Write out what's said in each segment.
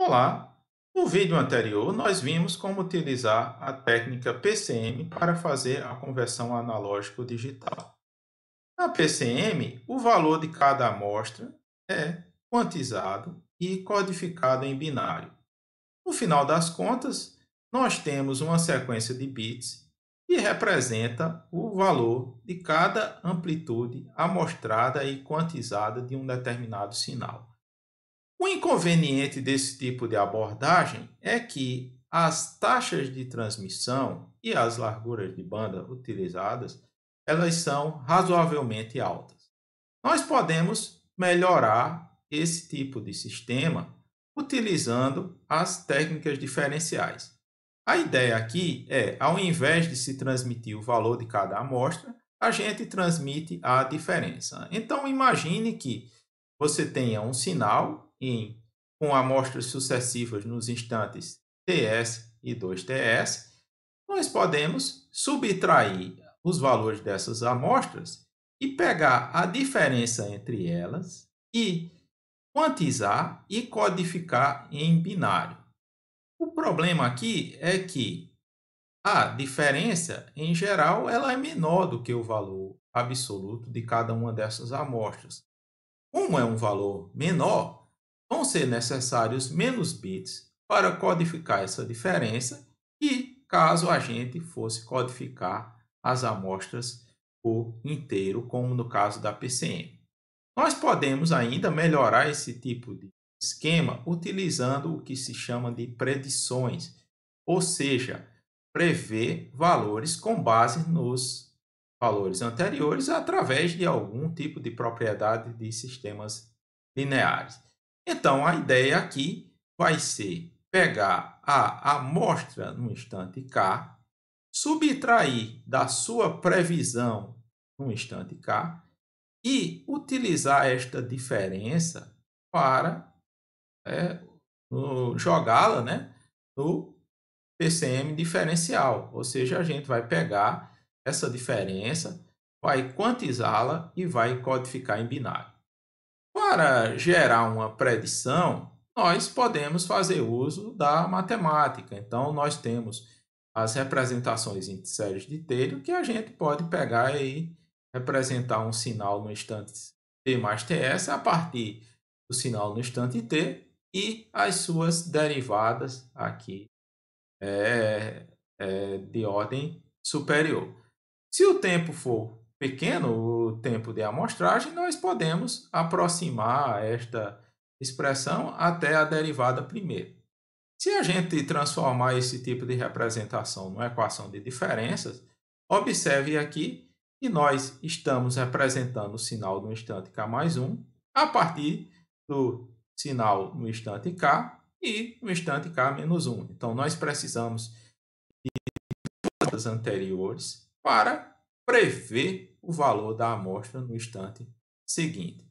Olá! No vídeo anterior, nós vimos como utilizar a técnica PCM para fazer a conversão analógico-digital. Na PCM, o valor de cada amostra é quantizado e codificado em binário. No final das contas, nós temos uma sequência de bits que representa o valor de cada amplitude amostrada e quantizada de um determinado sinal. O inconveniente desse tipo de abordagem é que as taxas de transmissão e as larguras de banda utilizadas, elas são razoavelmente altas. Nós podemos melhorar esse tipo de sistema utilizando as técnicas diferenciais. A ideia aqui é, ao invés de se transmitir o valor de cada amostra, a gente transmite a diferença. Então imagine que você tenha um sinal em, com amostras sucessivas nos instantes TS e 2TS, nós podemos subtrair os valores dessas amostras e pegar a diferença entre elas e quantizar e codificar em binário. O problema aqui é que a diferença, em geral, ela é menor do que o valor absoluto de cada uma dessas amostras. Como é um valor menor, vão ser necessários menos bits para codificar essa diferença e caso a gente fosse codificar as amostras por inteiro, como no caso da PCM. Nós podemos ainda melhorar esse tipo de esquema utilizando o que se chama de predições, ou seja, prever valores com base nos valores anteriores através de algum tipo de propriedade de sistemas lineares. Então, a ideia aqui vai ser pegar a amostra no instante K, subtrair da sua previsão no instante K e utilizar esta diferença para é, jogá-la né, no PCM diferencial. Ou seja, a gente vai pegar essa diferença, vai quantizá-la e vai codificar em binário. Para gerar uma predição, nós podemos fazer uso da matemática. Então, nós temos as representações em séries de Taylor que a gente pode pegar e representar um sinal no instante T mais TS a partir do sinal no instante T e as suas derivadas aqui é, é, de ordem superior. Se o tempo for pequeno o tempo de amostragem, nós podemos aproximar esta expressão até a derivada primeira. Se a gente transformar esse tipo de representação numa equação de diferenças, observe aqui que nós estamos representando o sinal no instante k mais 1 a partir do sinal no instante k e no instante k menos 1. Então, nós precisamos de anteriores para prever o valor da amostra no instante seguinte.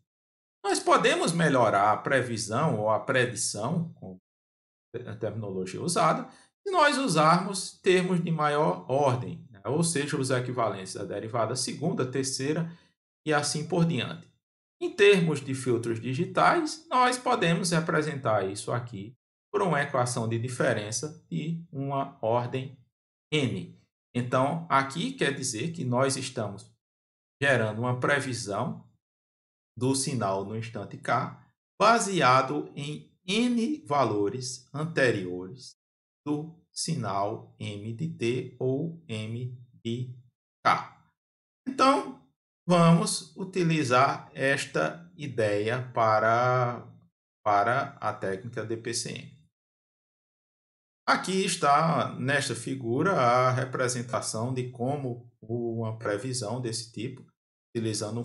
Nós podemos melhorar a previsão ou a predição, com a terminologia usada, se nós usarmos termos de maior ordem, né? ou seja, os equivalentes da derivada segunda, terceira e assim por diante. Em termos de filtros digitais, nós podemos representar isso aqui por uma equação de diferença de uma ordem n. Então, aqui quer dizer que nós estamos gerando uma previsão do sinal no instante K, baseado em N valores anteriores do sinal M de T ou M de K. Então, vamos utilizar esta ideia para, para a técnica DPCM. Aqui está, nesta figura, a representação de como uma previsão desse tipo, utilizando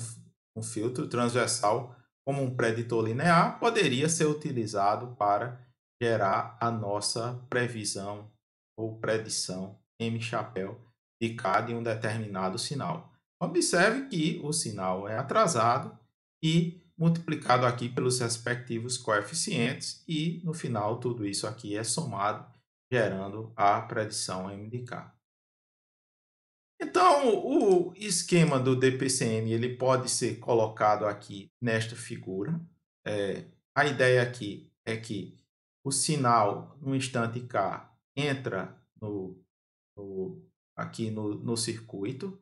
um filtro transversal como um preditor linear, poderia ser utilizado para gerar a nossa previsão ou predição M chapéu de cada um determinado sinal. Observe que o sinal é atrasado e multiplicado aqui pelos respectivos coeficientes e no final tudo isso aqui é somado gerando a predição MDK. Então, o esquema do DPCM ele pode ser colocado aqui nesta figura. É, a ideia aqui é que o sinal no instante K entra no, no aqui no, no circuito.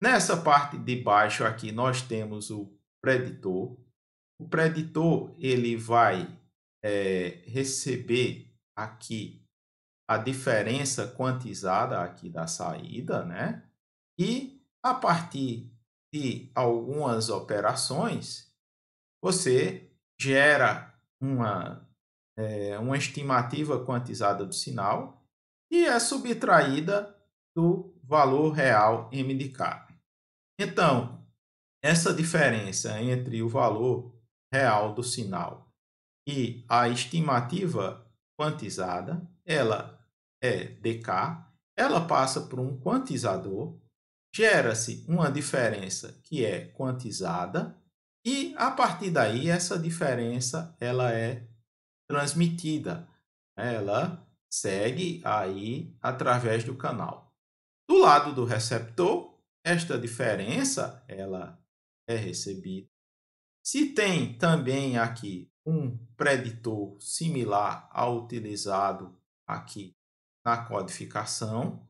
Nessa parte de baixo aqui nós temos o preditor. O preditor ele vai é, receber aqui a diferença quantizada aqui da saída, né? E a partir de algumas operações, você gera uma, é, uma estimativa quantizada do sinal e é subtraída do valor real M de K. Então, essa diferença entre o valor real do sinal e a estimativa quantizada ela é dk, ela passa por um quantizador, gera-se uma diferença que é quantizada e a partir daí essa diferença ela é transmitida, ela segue aí através do canal. Do lado do receptor, esta diferença ela é recebida. Se tem também aqui um preditor similar ao utilizado aqui na codificação.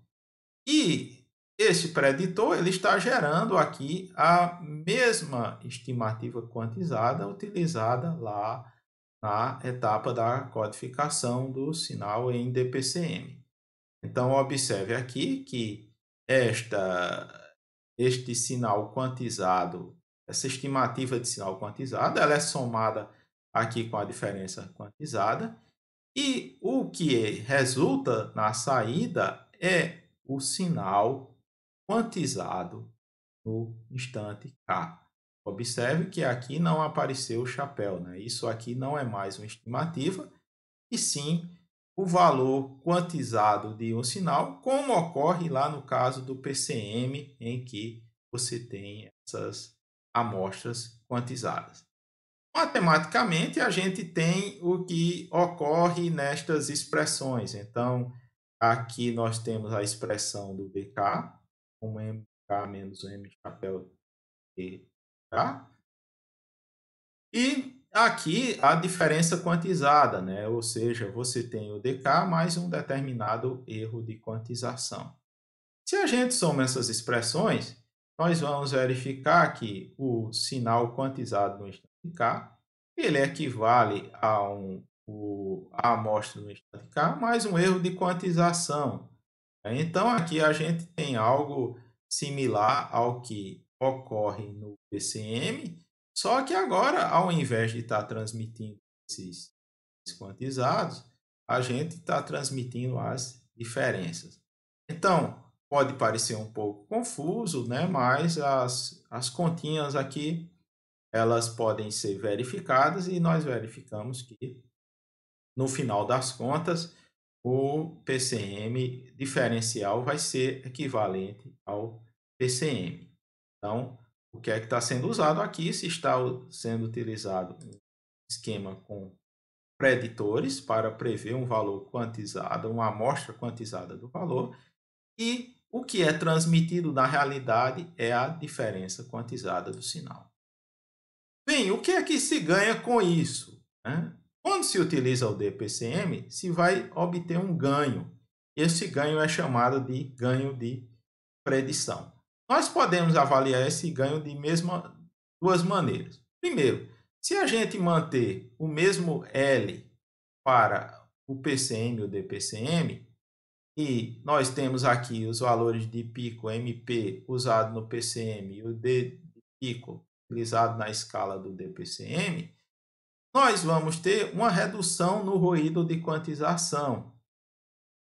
E esse preditor ele está gerando aqui a mesma estimativa quantizada utilizada lá na etapa da codificação do sinal em DPCM. Então, observe aqui que esta, este sinal quantizado, essa estimativa de sinal quantizado, ela é somada aqui com a diferença quantizada e o que resulta na saída é o sinal quantizado no instante K. Observe que aqui não apareceu o chapéu, né? isso aqui não é mais uma estimativa, e sim o valor quantizado de um sinal, como ocorre lá no caso do PCM, em que você tem essas amostras quantizadas matematicamente a gente tem o que ocorre nestas expressões. Então, aqui nós temos a expressão do dk, como mk menos m chapéu dk. E aqui a diferença quantizada, né? ou seja, você tem o dk mais um determinado erro de quantização. Se a gente soma essas expressões, nós vamos verificar que o sinal quantizado no instante K, ele equivale a, um, o, a amostra no estado K mais um erro de quantização. Então, aqui a gente tem algo similar ao que ocorre no PCM, só que agora, ao invés de estar tá transmitindo esses quantizados, a gente está transmitindo as diferenças. Então, pode parecer um pouco confuso, né? mas as, as continhas aqui elas podem ser verificadas e nós verificamos que, no final das contas, o PCM diferencial vai ser equivalente ao PCM. Então, o que é que está sendo usado aqui? Se está sendo utilizado um esquema com preditores para prever um valor quantizado, uma amostra quantizada do valor, e o que é transmitido na realidade é a diferença quantizada do sinal. Bem, o que é que se ganha com isso? Né? Quando se utiliza o DPCM, se vai obter um ganho. Esse ganho é chamado de ganho de predição. Nós podemos avaliar esse ganho de mesma, duas maneiras. Primeiro, se a gente manter o mesmo L para o PCM e o DPCM, e nós temos aqui os valores de pico MP usado no PCM e o D de pico utilizado na escala do DPCM, nós vamos ter uma redução no ruído de quantização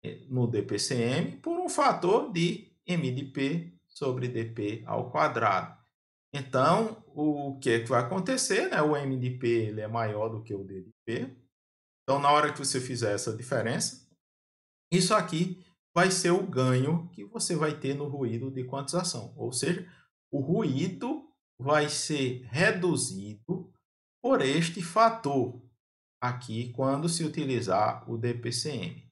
eh, no DPCM por um fator de MDP sobre DP ao quadrado. Então, o que, é que vai acontecer? Né? O MDP ele é maior do que o DDP. Então, na hora que você fizer essa diferença, isso aqui vai ser o ganho que você vai ter no ruído de quantização. Ou seja, o ruído vai ser reduzido por este fator, aqui quando se utilizar o DPCM.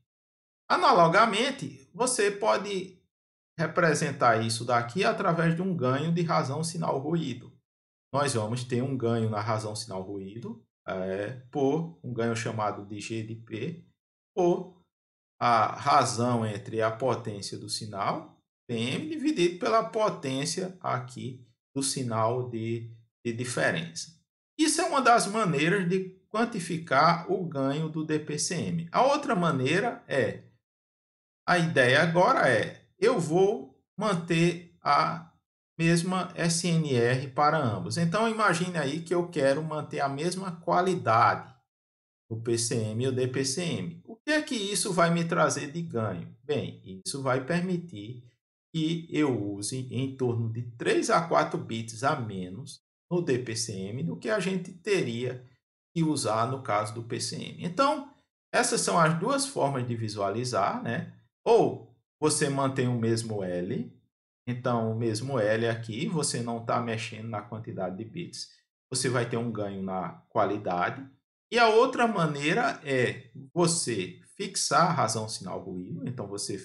Analogamente, você pode representar isso daqui através de um ganho de razão sinal ruído. Nós vamos ter um ganho na razão sinal ruído é, por um ganho chamado de G de P ou a razão entre a potência do sinal, PM, dividido pela potência aqui do sinal de, de diferença. Isso é uma das maneiras de quantificar o ganho do DPCM. A outra maneira é, a ideia agora é, eu vou manter a mesma SNR para ambos. Então imagine aí que eu quero manter a mesma qualidade do PCM e o DPCM. O que é que isso vai me trazer de ganho? Bem, isso vai permitir que eu use em torno de 3 a 4 bits a menos no DPCM do que a gente teria que usar no caso do PCM. Então, essas são as duas formas de visualizar, né? Ou você mantém o mesmo L, então o mesmo L aqui, você não está mexendo na quantidade de bits, você vai ter um ganho na qualidade. E a outra maneira é você fixar a razão sinal ruído, então você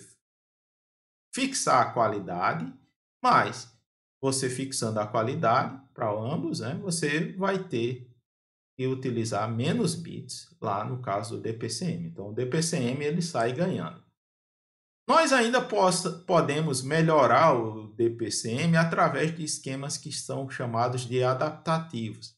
fixar a qualidade, mas você fixando a qualidade para ambos, né, você vai ter que utilizar menos bits lá no caso do DPCM. Então, o DPCM ele sai ganhando. Nós ainda possa, podemos melhorar o DPCM através de esquemas que são chamados de adaptativos.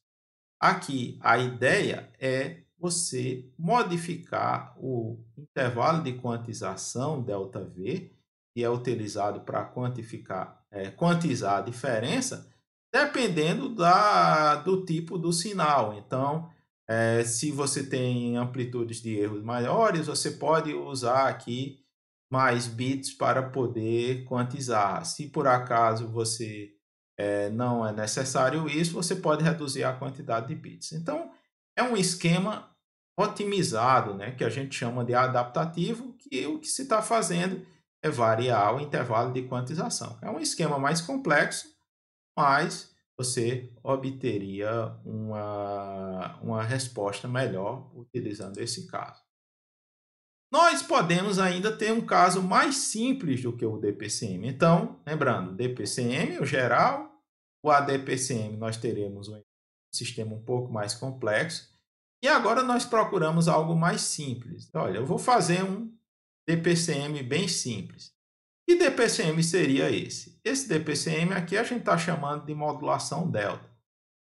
Aqui, a ideia é você modificar o intervalo de quantização ΔV e é utilizado para quantificar, é, quantizar a diferença, dependendo da, do tipo do sinal. Então, é, se você tem amplitudes de erros maiores, você pode usar aqui mais bits para poder quantizar. Se por acaso você é, não é necessário isso, você pode reduzir a quantidade de bits. Então, é um esquema otimizado, né, que a gente chama de adaptativo, que o que se está fazendo é variar o intervalo de quantização. É um esquema mais complexo, mas você obteria uma, uma resposta melhor utilizando esse caso. Nós podemos ainda ter um caso mais simples do que o DPCM. Então, lembrando, DPCM, é o geral, o ADPCM nós teremos um sistema um pouco mais complexo. E agora nós procuramos algo mais simples. Olha, eu vou fazer um DPCM bem simples. Que DPCM seria esse? Esse DPCM aqui a gente está chamando de modulação delta.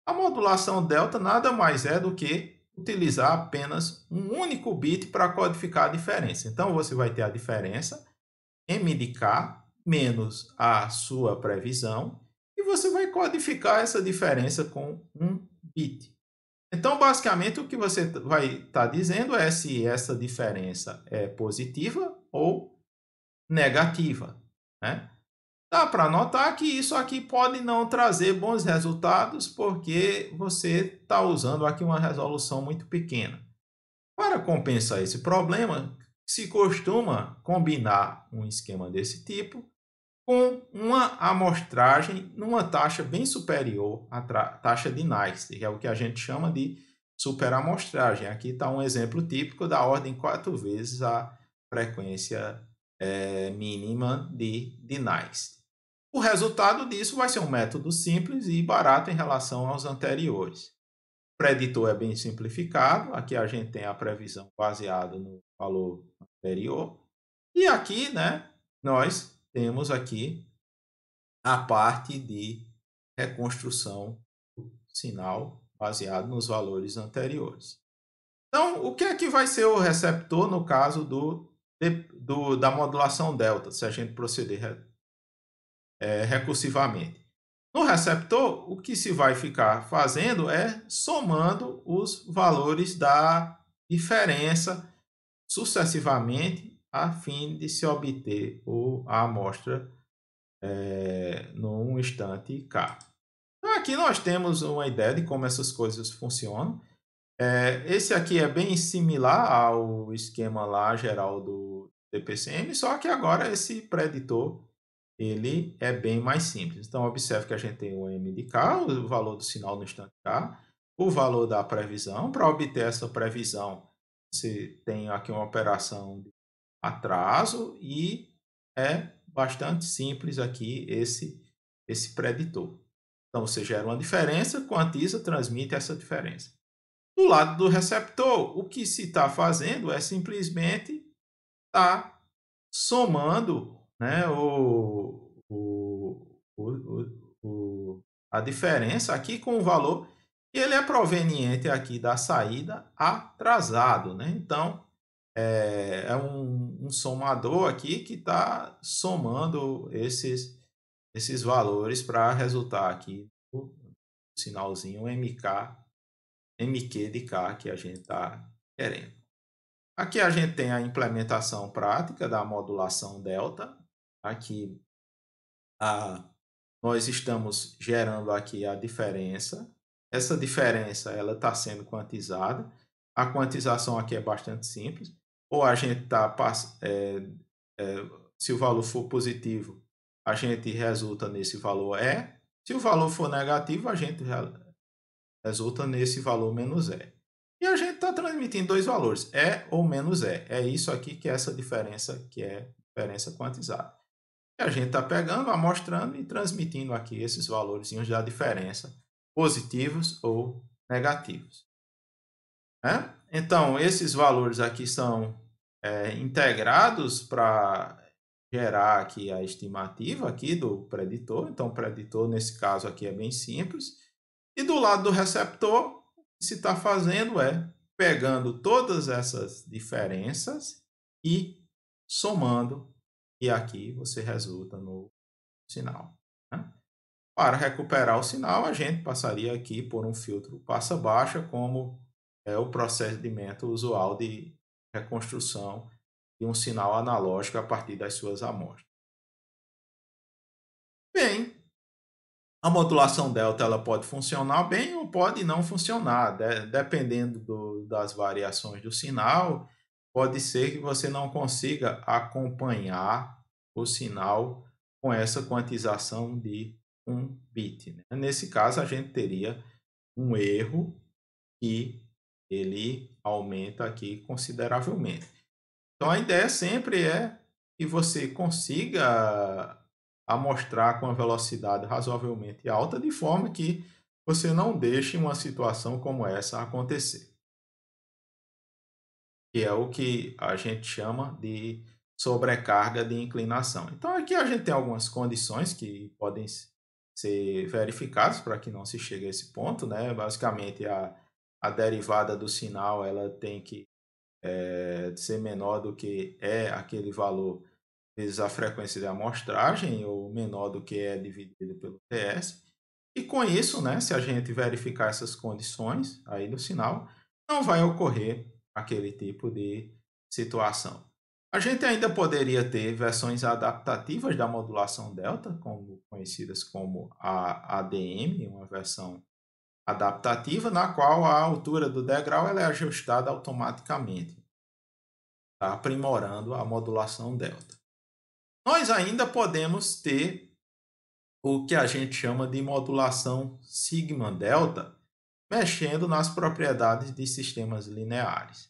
A modulação delta nada mais é do que utilizar apenas um único bit para codificar a diferença. Então você vai ter a diferença m de k menos a sua previsão e você vai codificar essa diferença com um bit. Então, basicamente, o que você vai estar tá dizendo é se essa diferença é positiva ou negativa. Né? Dá para notar que isso aqui pode não trazer bons resultados porque você está usando aqui uma resolução muito pequena. Para compensar esse problema, se costuma combinar um esquema desse tipo com uma amostragem numa taxa bem superior à taxa de Nice, que é o que a gente chama de superamostragem. Aqui está um exemplo típico da ordem quatro vezes a frequência é, mínima de, de O resultado disso vai ser um método simples e barato em relação aos anteriores. O preditor é bem simplificado, aqui a gente tem a previsão baseada no valor anterior. E aqui, né, nós temos aqui a parte de reconstrução do sinal baseado nos valores anteriores. Então, o que é que vai ser o receptor no caso do, do da modulação delta, se a gente proceder é, recursivamente? No receptor, o que se vai ficar fazendo é somando os valores da diferença sucessivamente a fim de se obter o, a amostra é, num instante K. Então, aqui nós temos uma ideia de como essas coisas funcionam. É, esse aqui é bem similar ao esquema lá geral do DPCM, só que agora esse preditor ele é bem mais simples. Então, observe que a gente tem o M de K, o valor do sinal no instante K, o valor da previsão. Para obter essa previsão, você tem aqui uma operação de atraso e é bastante simples aqui esse, esse preditor. Então, você gera uma diferença, quantiza, transmite essa diferença. Do lado do receptor, o que se está fazendo é simplesmente está somando né, o, o, o, a diferença aqui com o valor e ele é proveniente aqui da saída atrasado. Né? Então, é, é um, um, somador aqui que está somando esses, esses valores para resultar aqui o sinalzinho MK, MQ de K que a gente está querendo. Aqui a gente tem a implementação prática da modulação delta. Aqui a, nós estamos gerando aqui a diferença. Essa diferença ela está sendo quantizada. A quantização aqui é bastante simples ou a gente está. É, é, se o valor for positivo, a gente resulta nesse valor E. Se o valor for negativo, a gente resulta nesse valor menos E. E a gente está transmitindo dois valores, E ou menos E. É isso aqui que é essa diferença, que é diferença quantizada. E a gente está pegando, amostrando e transmitindo aqui esses valores da diferença, positivos ou negativos. Né? Então, esses valores aqui são é, integrados para gerar aqui a estimativa aqui do preditor. Então, o preditor, nesse caso aqui, é bem simples. E do lado do receptor, o que se está fazendo é pegando todas essas diferenças e somando, e aqui você resulta no sinal. Né? Para recuperar o sinal, a gente passaria aqui por um filtro passa-baixa, como é o procedimento usual de reconstrução de um sinal analógico a partir das suas amostras. Bem, a modulação delta ela pode funcionar bem ou pode não funcionar, de, dependendo do, das variações do sinal. Pode ser que você não consiga acompanhar o sinal com essa quantização de um bit. Né? Nesse caso, a gente teria um erro que ele aumenta aqui consideravelmente. Então a ideia sempre é que você consiga amostrar com a velocidade razoavelmente alta, de forma que você não deixe uma situação como essa acontecer. Que é o que a gente chama de sobrecarga de inclinação. Então aqui a gente tem algumas condições que podem ser verificadas para que não se chegue a esse ponto, né? Basicamente a a derivada do sinal ela tem que é, ser menor do que é aquele valor vezes a frequência de amostragem, ou menor do que é dividido pelo TS. E com isso, né, se a gente verificar essas condições aí no sinal, não vai ocorrer aquele tipo de situação. A gente ainda poderia ter versões adaptativas da modulação delta, como, conhecidas como a ADM, uma versão adaptativa, na qual a altura do degrau é ajustada automaticamente, tá? aprimorando a modulação delta. Nós ainda podemos ter o que a gente chama de modulação sigma-delta, mexendo nas propriedades de sistemas lineares.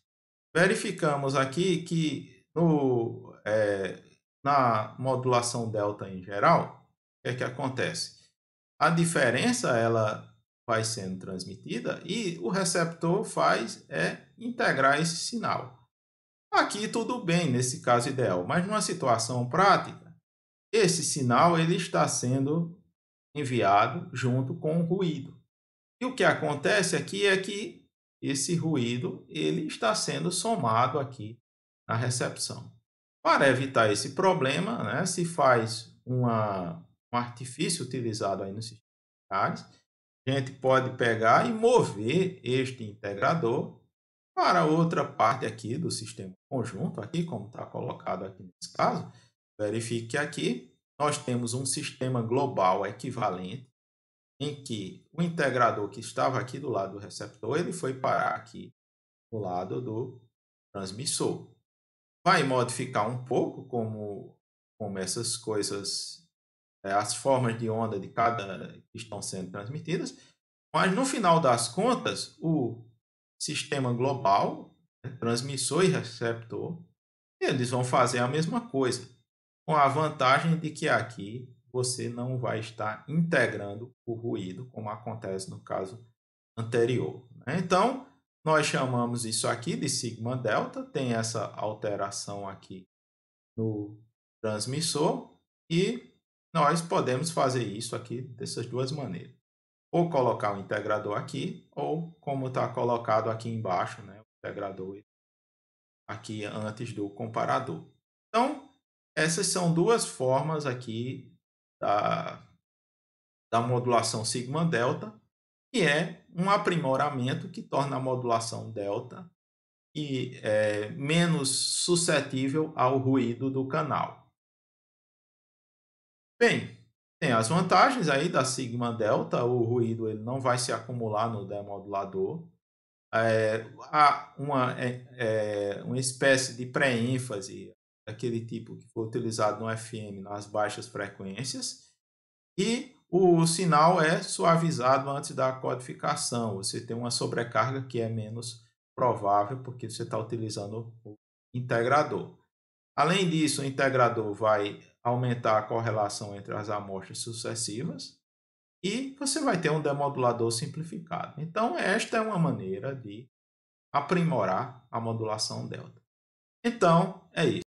Verificamos aqui que no, é, na modulação delta em geral, o que, é que acontece? A diferença ela vai sendo transmitida e o receptor faz é integrar esse sinal. Aqui tudo bem nesse caso ideal, mas numa situação prática, esse sinal ele está sendo enviado junto com o ruído. E o que acontece aqui é que esse ruído ele está sendo somado aqui na recepção. Para evitar esse problema, né, se faz uma, um artifício utilizado aí nos sistemas a gente pode pegar e mover este integrador para outra parte aqui do sistema conjunto, aqui como está colocado aqui nesse caso. Verifique que aqui nós temos um sistema global equivalente em que o integrador que estava aqui do lado do receptor, ele foi parar aqui do lado do transmissor. Vai modificar um pouco como, como essas coisas é, as formas de onda de cada que estão sendo transmitidas, mas no final das contas, o sistema global, né, transmissor e receptor, eles vão fazer a mesma coisa, com a vantagem de que aqui você não vai estar integrando o ruído, como acontece no caso anterior. Né? Então, nós chamamos isso aqui de sigma delta, tem essa alteração aqui no transmissor e nós podemos fazer isso aqui dessas duas maneiras. Ou colocar o integrador aqui, ou como está colocado aqui embaixo, né, o integrador aqui antes do comparador. Então, essas são duas formas aqui da, da modulação sigma-delta, que é um aprimoramento que torna a modulação delta e é, menos suscetível ao ruído do canal. Bem, tem as vantagens aí da Sigma Delta, o ruído ele não vai se acumular no demodulador. É, há uma, é, é, uma espécie de pré-ênfase daquele tipo que foi utilizado no FM nas baixas frequências. E o sinal é suavizado antes da codificação. Você tem uma sobrecarga que é menos provável porque você está utilizando o integrador. Além disso, o integrador vai aumentar a correlação entre as amostras sucessivas e você vai ter um demodulador simplificado. Então, esta é uma maneira de aprimorar a modulação delta. Então, é isso.